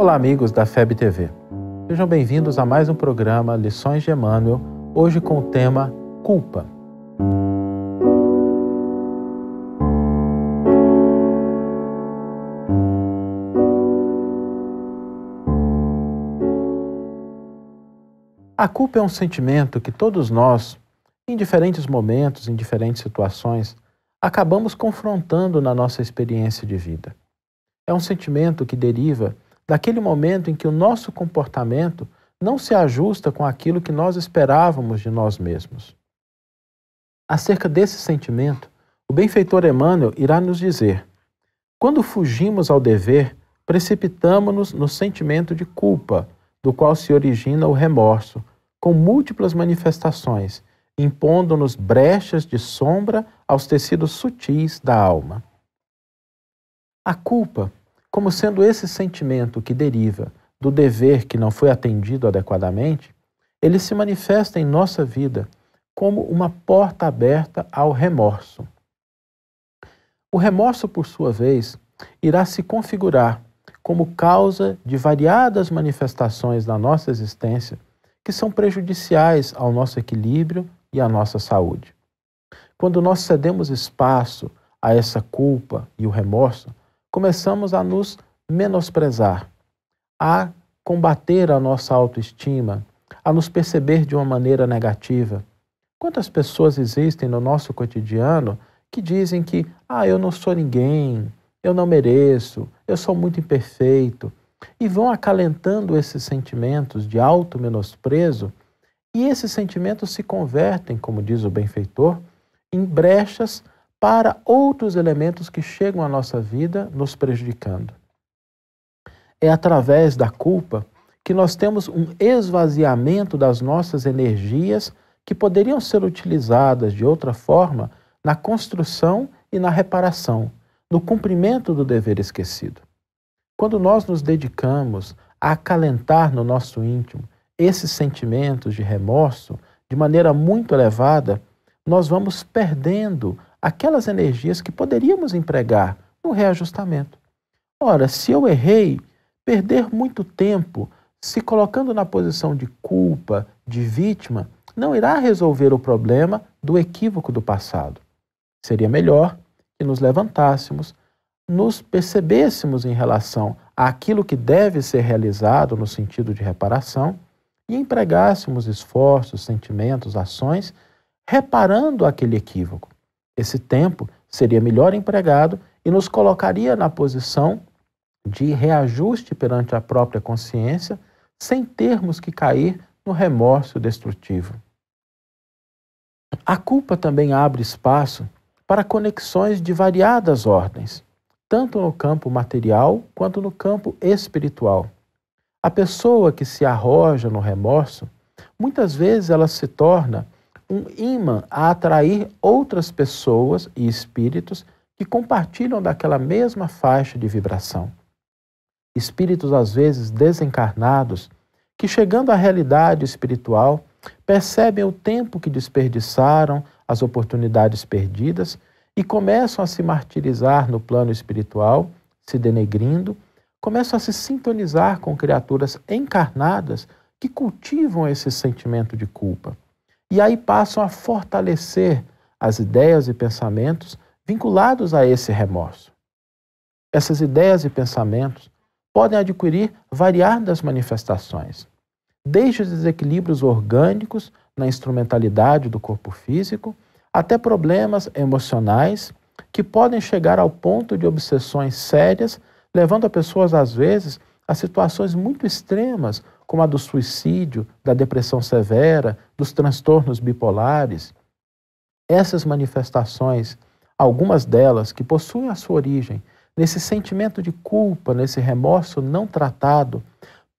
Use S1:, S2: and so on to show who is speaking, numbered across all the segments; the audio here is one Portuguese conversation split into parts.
S1: Olá, amigos da FEB TV. Sejam bem-vindos a mais um programa Lições de Emmanuel, hoje com o tema Culpa. A culpa é um sentimento que todos nós, em diferentes momentos, em diferentes situações, acabamos confrontando na nossa experiência de vida. É um sentimento que deriva daquele momento em que o nosso comportamento não se ajusta com aquilo que nós esperávamos de nós mesmos. Acerca desse sentimento, o benfeitor Emmanuel irá nos dizer: quando fugimos ao dever, precipitamos-nos no sentimento de culpa, do qual se origina o remorso, com múltiplas manifestações, impondo-nos brechas de sombra aos tecidos sutis da alma. A culpa como sendo esse sentimento que deriva do dever que não foi atendido adequadamente, ele se manifesta em nossa vida como uma porta aberta ao remorso. O remorso, por sua vez, irá se configurar como causa de variadas manifestações na nossa existência que são prejudiciais ao nosso equilíbrio e à nossa saúde. Quando nós cedemos espaço a essa culpa e o remorso, começamos a nos menosprezar, a combater a nossa autoestima, a nos perceber de uma maneira negativa. Quantas pessoas existem no nosso cotidiano que dizem que, ah, eu não sou ninguém, eu não mereço, eu sou muito imperfeito, e vão acalentando esses sentimentos de alto menosprezo e esses sentimentos se convertem, como diz o benfeitor, em brechas para outros elementos que chegam à nossa vida nos prejudicando. É através da culpa que nós temos um esvaziamento das nossas energias que poderiam ser utilizadas de outra forma na construção e na reparação, no cumprimento do dever esquecido. Quando nós nos dedicamos a acalentar no nosso íntimo esses sentimentos de remorso de maneira muito elevada, nós vamos perdendo aquelas energias que poderíamos empregar no reajustamento. Ora, se eu errei, perder muito tempo se colocando na posição de culpa, de vítima, não irá resolver o problema do equívoco do passado. Seria melhor que nos levantássemos, nos percebêssemos em relação àquilo que deve ser realizado no sentido de reparação e empregássemos esforços, sentimentos, ações reparando aquele equívoco. Esse tempo seria melhor empregado e nos colocaria na posição de reajuste perante a própria consciência, sem termos que cair no remorso destrutivo. A culpa também abre espaço para conexões de variadas ordens, tanto no campo material quanto no campo espiritual. A pessoa que se arroja no remorso, muitas vezes ela se torna um imã a atrair outras pessoas e espíritos que compartilham daquela mesma faixa de vibração. Espíritos, às vezes desencarnados, que chegando à realidade espiritual percebem o tempo que desperdiçaram, as oportunidades perdidas e começam a se martirizar no plano espiritual, se denegrindo, começam a se sintonizar com criaturas encarnadas que cultivam esse sentimento de culpa e aí passam a fortalecer as ideias e pensamentos vinculados a esse remorso. Essas ideias e pensamentos podem adquirir variadas manifestações, desde desequilíbrios orgânicos na instrumentalidade do corpo físico, até problemas emocionais que podem chegar ao ponto de obsessões sérias, levando a pessoas, às vezes, a situações muito extremas, como a do suicídio, da depressão severa, dos transtornos bipolares. Essas manifestações, algumas delas que possuem a sua origem nesse sentimento de culpa, nesse remorso não tratado,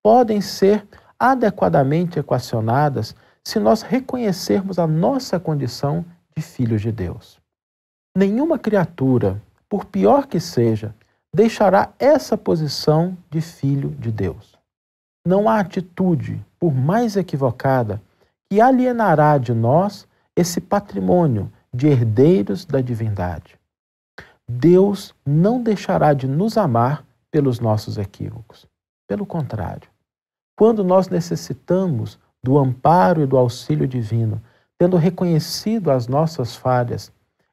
S1: podem ser adequadamente equacionadas se nós reconhecermos a nossa condição de filhos de Deus. Nenhuma criatura, por pior que seja, deixará essa posição de filho de Deus. Não há atitude, por mais equivocada, que alienará de nós esse patrimônio de herdeiros da divindade. Deus não deixará de nos amar pelos nossos equívocos. Pelo contrário, quando nós necessitamos do amparo e do auxílio divino, tendo reconhecido as nossas falhas,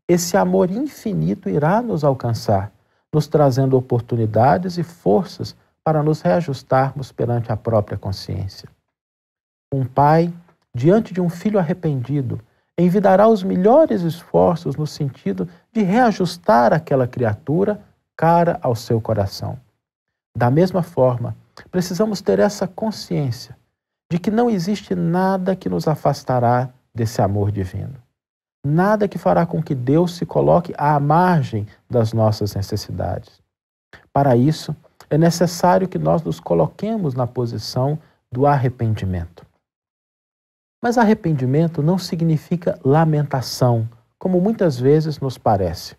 S1: esse amor infinito irá nos alcançar nos trazendo oportunidades e forças para nos reajustarmos perante a própria consciência. Um pai, diante de um filho arrependido, envidará os melhores esforços no sentido de reajustar aquela criatura cara ao seu coração. Da mesma forma, precisamos ter essa consciência de que não existe nada que nos afastará desse amor divino nada que fará com que Deus se coloque à margem das nossas necessidades. Para isso, é necessário que nós nos coloquemos na posição do arrependimento. Mas arrependimento não significa lamentação, como muitas vezes nos parece.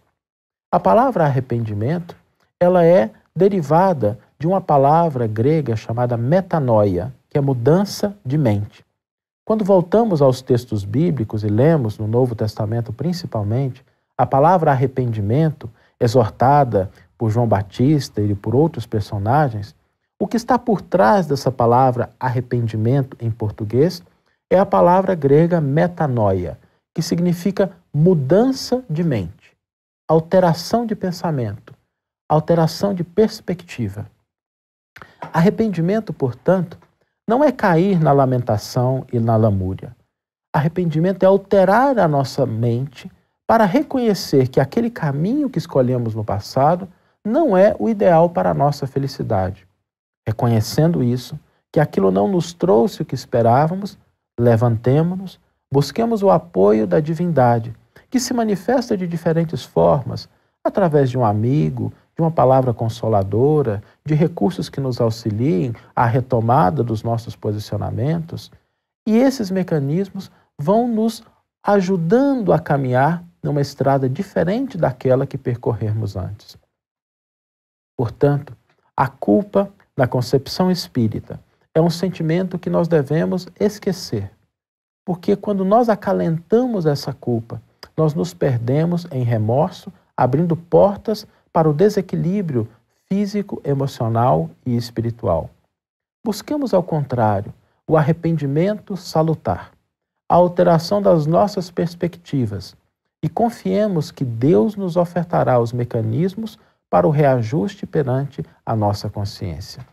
S1: A palavra arrependimento, ela é derivada de uma palavra grega chamada metanoia, que é mudança de mente. Quando voltamos aos textos bíblicos e lemos no Novo Testamento principalmente, a palavra arrependimento, exortada por João Batista e por outros personagens, o que está por trás dessa palavra arrependimento em português é a palavra grega metanoia, que significa mudança de mente, alteração de pensamento, alteração de perspectiva. Arrependimento, portanto, não é cair na lamentação e na lamúria. Arrependimento é alterar a nossa mente para reconhecer que aquele caminho que escolhemos no passado não é o ideal para a nossa felicidade. Reconhecendo isso, que aquilo não nos trouxe o que esperávamos, levantemo-nos, busquemos o apoio da divindade, que se manifesta de diferentes formas, através de um amigo, de uma palavra consoladora, de recursos que nos auxiliem à retomada dos nossos posicionamentos. E esses mecanismos vão nos ajudando a caminhar numa estrada diferente daquela que percorremos antes. Portanto, a culpa, na concepção espírita, é um sentimento que nós devemos esquecer, porque quando nós acalentamos essa culpa, nós nos perdemos em remorso, abrindo portas para o desequilíbrio físico, emocional e espiritual. Busquemos, ao contrário, o arrependimento salutar, a alteração das nossas perspectivas e confiemos que Deus nos ofertará os mecanismos para o reajuste perante a nossa consciência.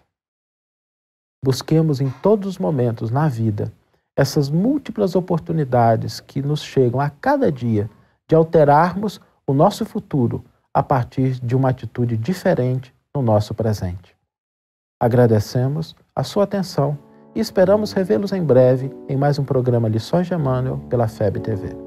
S1: Busquemos em todos os momentos na vida essas múltiplas oportunidades que nos chegam a cada dia de alterarmos o nosso futuro a partir de uma atitude diferente no nosso presente. Agradecemos a sua atenção e esperamos revê-los em breve em mais um programa Lições de Emmanuel pela FEB TV.